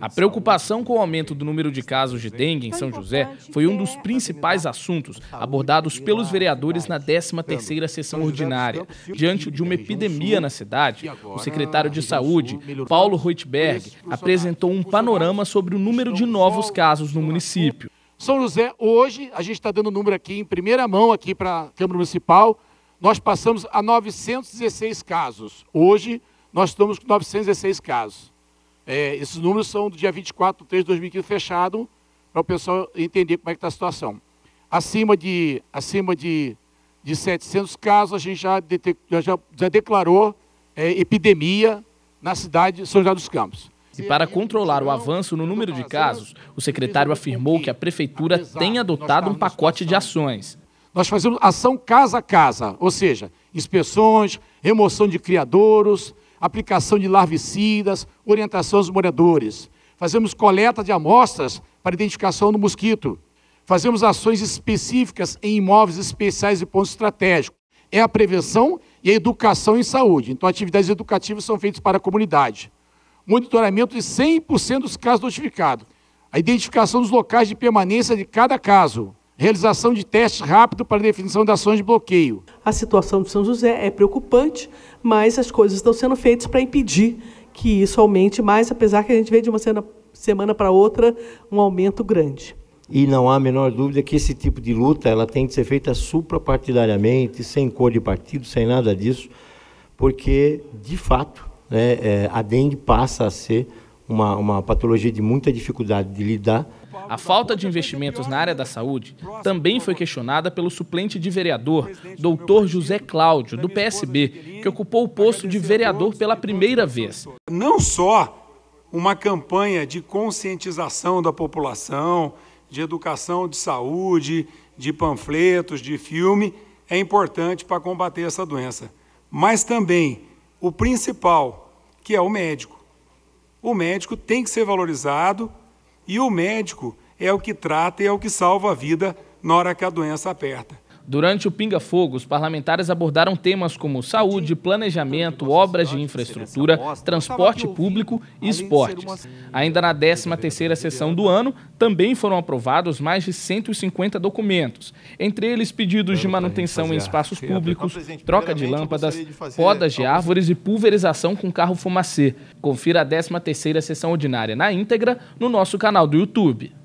A preocupação com o aumento do número de casos de dengue em São José foi um dos principais assuntos abordados pelos vereadores na 13ª sessão ordinária. Diante de uma epidemia na cidade, o secretário de Saúde, Paulo Reutberg, apresentou um panorama sobre o número de novos casos no município. São José, hoje, a gente está dando o número aqui em primeira mão aqui para a Câmara Municipal, nós passamos a 916 casos. Hoje, nós estamos com 916 casos. É, esses números são do dia 24 de 3 de 2015 fechado, para o pessoal entender como é que está a situação. Acima de, acima de, de 700 casos, a gente já, detect, já, já declarou é, epidemia na cidade de São José dos Campos. E para controlar o avanço no número de casos, o secretário afirmou que a prefeitura tem adotado um pacote de ações. Nós fazemos ação casa a casa, ou seja, inspeções, remoção de criadouros, aplicação de larvicidas, orientação aos moradores. Fazemos coleta de amostras para identificação do mosquito. Fazemos ações específicas em imóveis especiais e pontos estratégicos. É a prevenção e a educação em saúde. Então, atividades educativas são feitas para a comunidade. Monitoramento de 100% dos casos notificados. A identificação dos locais de permanência de cada caso realização de testes rápidos para definição de ações de bloqueio. A situação de São José é preocupante, mas as coisas estão sendo feitas para impedir que isso aumente mais, apesar que a gente vê de uma semana para outra um aumento grande. E não há a menor dúvida que esse tipo de luta ela tem que ser feita suprapartidariamente, sem cor de partido, sem nada disso, porque, de fato, né, é, a dengue passa a ser uma, uma patologia de muita dificuldade de lidar, a falta de investimentos na área da saúde também foi questionada pelo suplente de vereador, doutor José Cláudio, do PSB, que ocupou o posto de vereador pela primeira vez. Não só uma campanha de conscientização da população, de educação de saúde, de panfletos, de filme, é importante para combater essa doença. Mas também o principal, que é o médico. O médico tem que ser valorizado e o médico é o que trata e é o que salva a vida na hora que a doença aperta. Durante o Pinga Fogo, os parlamentares abordaram temas como saúde, planejamento, obras de infraestrutura, transporte público e esportes. Ainda na 13ª sessão do ano, também foram aprovados mais de 150 documentos, entre eles pedidos de manutenção em espaços públicos, troca de lâmpadas, podas de árvores e pulverização com carro fumacê. Confira a 13ª sessão ordinária na íntegra no nosso canal do YouTube.